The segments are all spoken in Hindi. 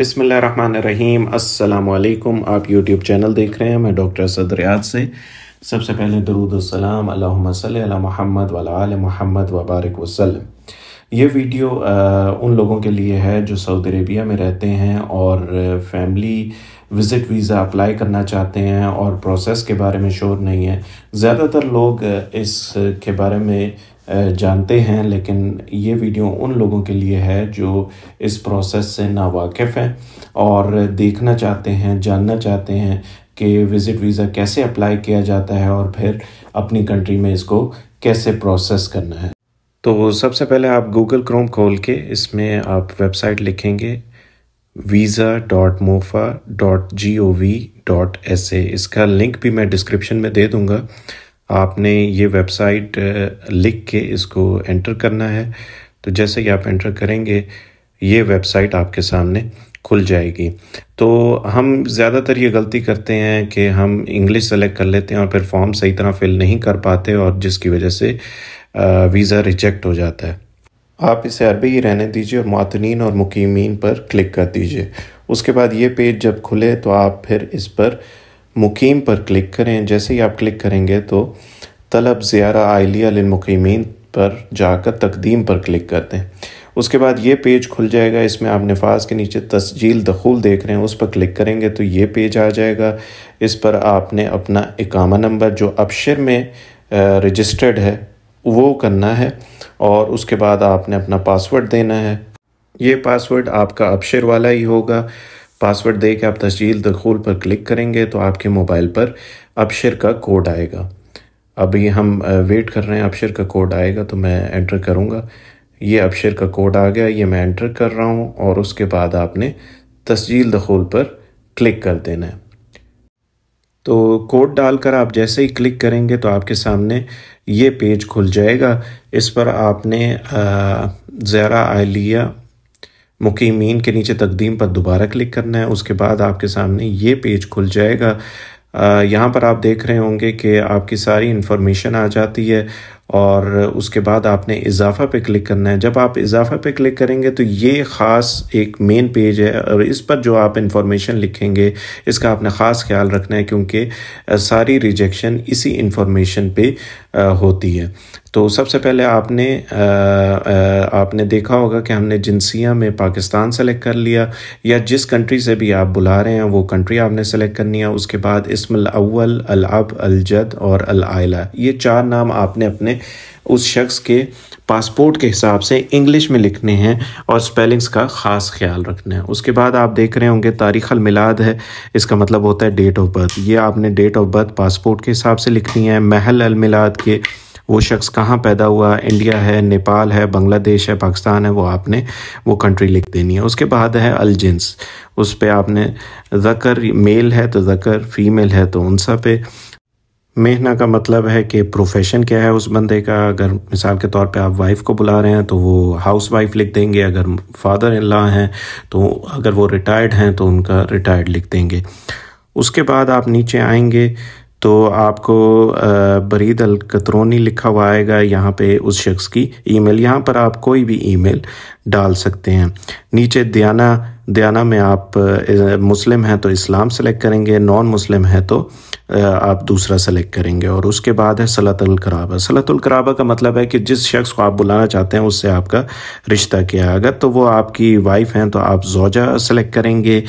रहीम अल्लाम आप यूट्यूब चैनल देख रहे हैं मैं डॉक्टर असद रियाज से सबसे पहले दरूदसलाम अल्लाम महमद वाल महमद वबारक वसलम ये वीडियो आ, उन लोगों के लिए है जो सऊदी अरेबिया में रहते हैं और फैमिली विज़िट वीज़ा अप्लाई करना चाहते हैं और प्रोसेस के बारे में शोर नहीं है ज़्यादातर लोग इसके बारे में जानते हैं लेकिन ये वीडियो उन लोगों के लिए है जो इस प्रोसेस से नावाकिफ़ हैं और देखना चाहते हैं जानना चाहते हैं कि विज़िट वीज़ा कैसे अप्लाई किया जाता है और फिर अपनी कंट्री में इसको कैसे प्रोसेस करना है तो सबसे पहले आप गूगल क्रोम खोल के इसमें आप वेबसाइट लिखेंगे visa dot mofa dot G O V dot S A इसका लिंक भी मैं डिस्क्रिप्शन में दे दूँगा आपने ये वेबसाइट लिख के इसको एंटर करना है तो जैसे ही आप एंटर करेंगे ये वेबसाइट आपके सामने खुल जाएगी तो हम ज़्यादातर ये गलती करते हैं कि हम इंग्लिश सेलेक्ट कर लेते हैं और फिर फॉर्म सही तरह फिल नहीं कर पाते और जिसकी वजह से वीज़ा रिजेक्ट हो जाता है आप इसे अरबी ही रहने दीजिए और मातनीन और मुकीमीन पर क्लिक कर दीजिए उसके बाद ये पेज जब खुले तो आप फिर इस पर मुकीम पर क्लिक करें जैसे ही आप क्लिक करेंगे तो तलब ज़ियारा आलिया मुकीमिन पर जाकर तकदीम पर क्लिक कर दें उसके बाद ये पेज खुल जाएगा इसमें आप नफाज के नीचे तस्जील दखूल देख रहे हैं उस पर क्लिक करेंगे तो ये पेज आ जाएगा इस पर आपने अपना इकामा नंबर जो अबशर में रजिस्टर्ड है वो करना है और उसके बाद आपने अपना पासवर्ड देना है ये पासवर्ड आपका अबशर वाला ही होगा पासवर्ड दे के आप तस्जील दखूल पर क्लिक करेंगे तो आपके मोबाइल पर अपशर का कोड आएगा अभी हम वेट कर रहे हैं अपशर का कोड आएगा तो मैं एंटर करूँगा ये अपशर का कोड आ गया ये मैं एंटर कर रहा हूँ और उसके बाद आपने तस्जील दखूल पर क्लिक कर देना है तो कोड डालकर आप जैसे ही क्लिक करेंगे तो आपके सामने ये पेज खुल जाएगा इस पर आपने ज़रा आलिया मुकीमीन के नीचे तकदीम पर दोबारा क्लिक करना है उसके बाद आपके सामने ये पेज खुल जाएगा यहाँ पर आप देख रहे होंगे कि आपकी सारी इन्फॉर्मेशन आ जाती है और उसके बाद आपने इजाफ़ा पे क्लिक करना है जब आप इजाफ़ा पे क्लिक करेंगे तो ये ख़ास एक मेन पेज है और इस पर जो आप इन्फॉर्मेशन लिखेंगे इसका आपने ख़ास ख्याल रखना है क्योंकि सारी रिजेक्शन इसी इन्फॉर्मेशन पे होती है तो सबसे पहले आपने आ, आ, आपने देखा होगा कि हमने जिनसिया में पाकिस्तान सेलेक्ट कर लिया या जिस कंट्री से भी आप बुला रहे हैं वो कंट्री आपने सेलेक्ट करनी है उसके बाद इसम अव्वल अल अब अलजद और अल आयला ये चार नाम आपने अपने उस शख्स के पासपोर्ट के हिसाब से इंग्लिश में लिखने हैं और स्पेलिंग्स का ख़ास ख्याल रखना है उसके बाद आप देख रहे होंगे तारीख अल मिलाद है इसका मतलब होता है डेट ऑफ बर्थ ये आपने डेट ऑफ बर्थ पासपोर्ट के हिसाब से लिखनी है महल अल मिलाद के वो शख्स कहाँ पैदा हुआ इंडिया है नेपाल है बांग्लादेश है पाकिस्तान है वो आपने वो कंट्री लिख देनी है उसके बाद है अलजिन्स उस पर आपने जकर मेल है तो जकर फीमेल है तो उनसा पे मेहना का मतलब है कि प्रोफेशन क्या है उस बंदे का अगर मिसाल के तौर पे आप वाइफ को बुला रहे हैं तो वो हाउस वाइफ लिख देंगे अगर फादर इन लॉ हैं तो अगर वो रिटायर्ड हैं तो उनका रिटायर्ड लिख देंगे उसके बाद आप नीचे आएंगे तो आपको बरीद अल कतरोनी लिखा हुआ आएगा यहाँ पे उस शख्स की ईमेल यहाँ पर आप कोई भी ईमेल डाल सकते हैं नीचे दयाना दयाना में आप मुस्लिम हैं तो इस्लाम सेलेक्ट करेंगे नॉन मुस्लिम हैं तो आप दूसरा सेलेक्ट करेंगे और उसके बाद है सलातुल कराबा सलातुल कराबा का मतलब है कि जिस शख्स को आप बुलाना चाहते हैं उससे आपका रिश्ता किया अगर तो वो आपकी वाइफ हैं तो आप जोजा सेलेक्ट करेंगे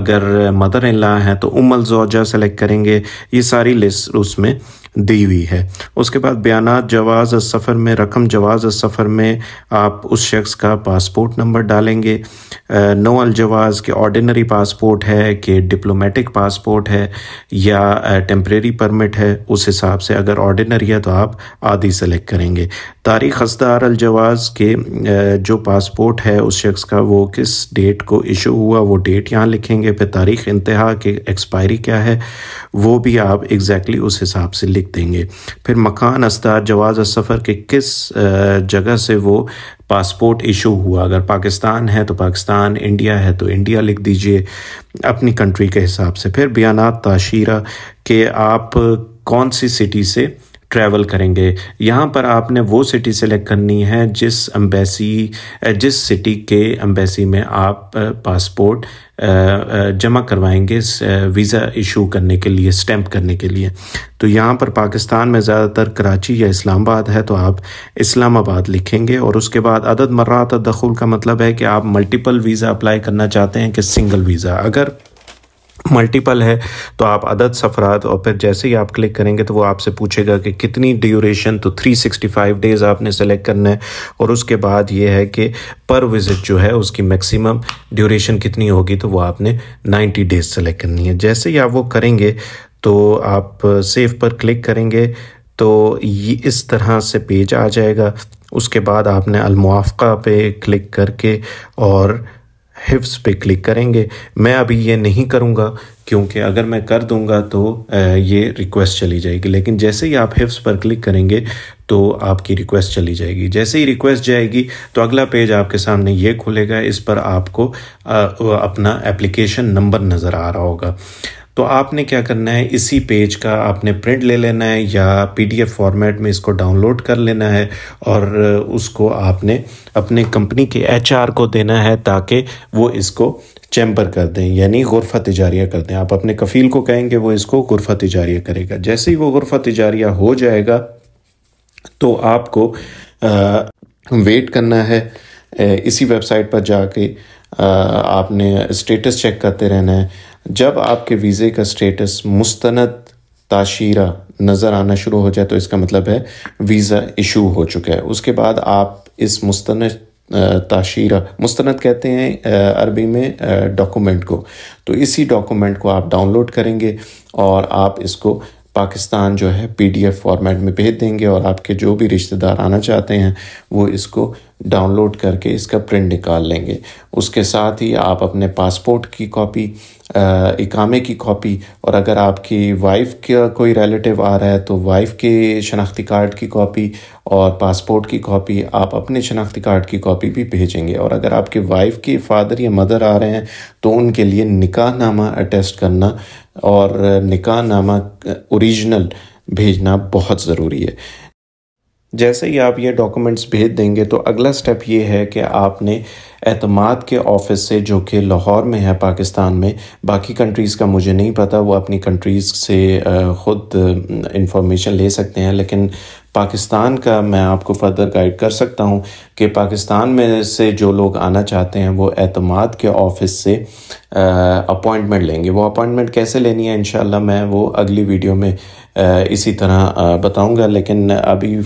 अगर मदर इन लॉ हैं तो उमल जोजा सेलेक्ट करेंगे ये सारी लिस्ट उसमें दी हुई है उसके बाद बयान जवाज़ सफ़र में रकम जवाज़ सफ़र में आप उस शख्स का पासपोर्ट नंबर डालेंगे नो अलजवाज़ के ऑर्डिनरी पासपोर्ट है कि डिप्लोमेटिक पासपोर्ट है या टेम्प्रेरी परमिट है उस हिसाब से अगर ऑर्डिनरी है तो आप आदि सेलेक्ट करेंगे तारीख हस्तार अलजवाज़ के जो पासपोर्ट है उस शख्स का वो किस डेट को इशू हुआ वो डेट यहाँ लिखेंगे फिर तारीख इंतहा के एक्सपायरी क्या है वो भी आप एग्जैक्टली exactly उस हिसाब से लिख देख देंगे फिर मकान अस्तार जवाज़ सफ़र के किस जगह से वो पासपोर्ट इशू हुआ अगर पाकिस्तान है तो पाकिस्तान इंडिया है तो इंडिया लिख दीजिए अपनी कंट्री के हिसाब से फिर बयान ताशीरा के आप कौन सी सिटी से ट्रैवल करेंगे यहाँ पर आपने वो सिटी सेलेक्ट करनी है जिस एम्बेसी जिस सिटी के एम्बेसी में आप पासपोर्ट जमा करवाएंगे वीज़ा इशू करने के लिए स्टैम्प करने के लिए तो यहाँ पर पाकिस्तान में ज़्यादातर कराची या इस्लामाबाद है तो आप इस्लामाबाद लिखेंगे और उसके बाद अदद मर्रात दखुल का मतलब है कि आप मल्टीपल वीज़ा अप्लाई करना चाहते हैं कि सिंगल वीज़ा अगर मल्टीपल है तो आप अदद सफ़रात और फिर जैसे ही आप क्लिक करेंगे तो वो आपसे पूछेगा कि कितनी ड्यूरेशन तो 365 डेज़ आपने सेलेक्ट करना है और उसके बाद ये है कि पर विज़िट जो है उसकी मैक्सिमम ड्यूरेशन कितनी होगी तो वो आपने 90 डेज़ सेलेक्ट करनी है जैसे ही आप वो करेंगे तो आप सेव पर क्लिक करेंगे तो ये इस तरह से पेज आ जाएगा उसके बाद आपने अलमुआफ़ा पे क्लिक करके और हिफ्स पे क्लिक करेंगे मैं अभी ये नहीं करूँगा क्योंकि अगर मैं कर दूंगा तो ये रिक्वेस्ट चली जाएगी लेकिन जैसे ही आप हिफ्स पर क्लिक करेंगे तो आपकी रिक्वेस्ट चली जाएगी जैसे ही रिक्वेस्ट जाएगी तो अगला पेज आपके सामने ये खुलेगा इस पर आपको अपना एप्लीकेशन नंबर नज़र आ रहा होगा तो आपने क्या करना है इसी पेज का आपने प्रिंट ले लेना है या पीडीएफ फॉर्मेट में इसको डाउनलोड कर लेना है और उसको आपने अपने कंपनी के एचआर को देना है ताकि वो इसको चैम्बर कर दें यानी गुरफा तजारिया कर दें आप अपने कफ़ील को कहेंगे वो इसको गुरफा तजारिया करेगा जैसे ही वो गुरफा तजारिया हो जाएगा तो आपको आ, वेट करना है इसी वेबसाइट पर जाके आपने स्टेटस चेक करते रहना है जब आपके वीज़े का स्टेटस मुस्तनद ताशीरा नज़र आना शुरू हो जाए तो इसका मतलब है वीज़ा इशू हो चुका है उसके बाद आप इस मुस्तनद ताशीरा मुस्तनद कहते हैं अरबी में डॉक्यूमेंट को तो इसी डॉक्यूमेंट को आप डाउनलोड करेंगे और आप इसको पाकिस्तान जो है पीडीएफ फॉर्मेट में भेज देंगे और आपके जो भी रिश्तेदार आना चाहते हैं वो इसको डाउनलोड करके इसका प्रिंट निकाल लेंगे उसके साथ ही आप अपने पासपोर्ट की कॉपी इकामे की कॉपी और अगर आपकी वाइफ का कोई रिलेटिव आ रहा है तो वाइफ के शनाख्ती कार्ड की कॉपी और पासपोर्ट की कॉपी आप अपने शनाख्ती कार्ड की कॉपी भी भेजेंगे और अगर आपके वाइफ के फादर या मदर आ रहे हैं तो उनके लिए निकाह नामा अटेस्ट करना और निकाह नामा औरिजिनल भेजना बहुत ज़रूरी है जैसे ही आप ये डॉक्यूमेंट्स भेज देंगे तो अगला स्टेप ये है कि आपने एतमाद के ऑफिस से जो कि लाहौर में है पाकिस्तान में बाकी कंट्रीज़ का मुझे नहीं पता वो अपनी कंट्रीज़ से ख़ुद इंफॉर्मेशन ले सकते हैं लेकिन पाकिस्तान का मैं आपको फर्दर गाइड कर सकता हूँ कि पाकिस्तान में से जो लोग आना चाहते हैं वो एतमाद के ऑफिस से अपॉइंटमेंट लेंगे वो अपॉइंटमेंट कैसे लेनी है इन मैं वो अगली वीडियो में आ, इसी तरह बताऊँगा लेकिन अभी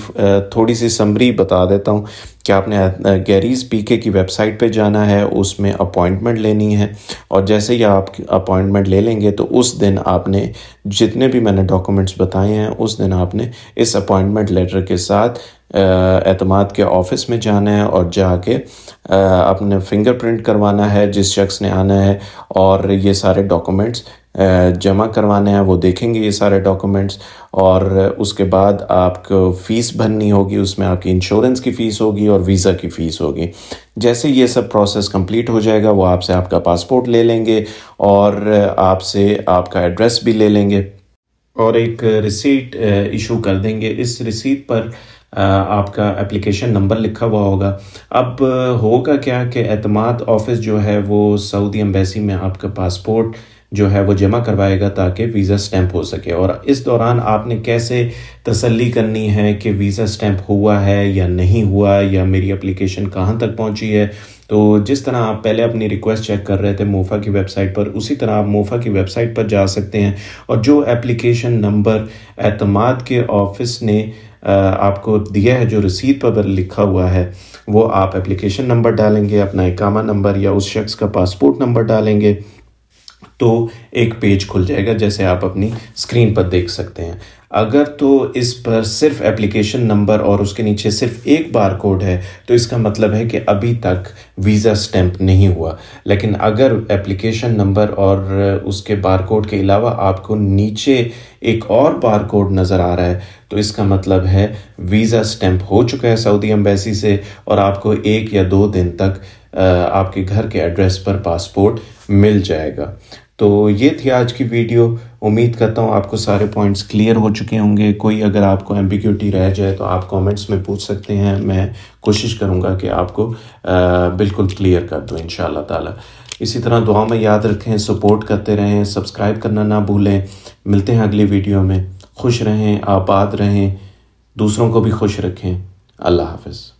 थोड़ी सी समरी बता देता हूँ कि आपने गैरीज पीके की वेबसाइट पे जाना है उसमें अपॉइंटमेंट लेनी है और जैसे ही आप अपॉइंटमेंट ले लेंगे तो उस दिन आपने जितने भी मैंने डॉक्यूमेंट्स बताए हैं उस दिन आपने इस अपॉइंटमेंट लेटर के साथ अतमाद के ऑफिस में जाना है और जाके अपने फिंगरप्रिंट करवाना है जिस शख्स ने आना है और ये सारे डॉक्यूमेंट्स जमा करवाने हैं वो देखेंगे ये सारे डॉक्यूमेंट्स और उसके बाद आपको फ़ीस भरनी होगी उसमें आपकी इंश्योरेंस की फ़ीस होगी और वीज़ा की फ़ीस होगी जैसे ये सब प्रोसेस कंप्लीट हो जाएगा वो आपसे आपका पासपोर्ट ले लेंगे और आपसे आपका एड्रेस भी ले लेंगे और एक रिसीट इशू कर देंगे इस रिसीट पर आपका एप्लीकेशन नंबर लिखा हुआ होगा अब होगा क्या कि अतमाद ऑफिस जो है वो सऊदी एम्बेसी में आपका पासपोर्ट जो है वो जमा करवाएगा ताकि वीज़ा स्टैंप हो सके और इस दौरान आपने कैसे तसल्ली करनी है कि वीज़ा स्टैंप हुआ है या नहीं हुआ या मेरी अप्लीकेशन कहाँ तक पहुँची है तो जिस तरह आप पहले अपनी रिक्वेस्ट चेक कर रहे थे मोफा की वेबसाइट पर उसी तरह आप मोफा की वेबसाइट पर जा सकते हैं और जो एप्लीकेशन नंबर एतमाद के ऑफिस ने आपको दिया है जो रसीद पर लिखा हुआ है वो आप एप्लीकेशन नंबर डालेंगे अपना इकामा नंबर या उस शख्स का पासपोर्ट नंबर डालेंगे तो एक पेज खुल जाएगा जैसे आप अपनी स्क्रीन पर देख सकते हैं अगर तो इस पर सिर्फ एप्लीकेशन नंबर और उसके नीचे सिर्फ एक बार कोड है तो इसका मतलब है कि अभी तक वीज़ा स्टैम्प नहीं हुआ लेकिन अगर एप्लीकेशन नंबर और उसके बार कोड के अलावा आपको नीचे एक और बार कोड नज़र आ रहा है तो इसका मतलब है वीज़ा स्टैम्प हो चुका है सऊदी अम्बेसी से और आपको एक या दो दिन तक आपके घर के एड्रेस पर पासपोर्ट मिल जाएगा तो ये थी आज की वीडियो उम्मीद करता हूँ आपको सारे पॉइंट्स क्लियर हो चुके होंगे कोई अगर आपको एम्बिक्यूटी रह जाए तो आप कमेंट्स में पूछ सकते हैं मैं कोशिश करूँगा कि आपको आ, बिल्कुल क्लियर कर दूँ इन ताला इसी तरह दुआ में याद रखें सपोर्ट करते रहें सब्सक्राइब करना ना भूलें मिलते हैं अगली वीडियो में खुश रहें आबाद रहें दूसरों को भी खुश रखें अल्लाह हाफिज़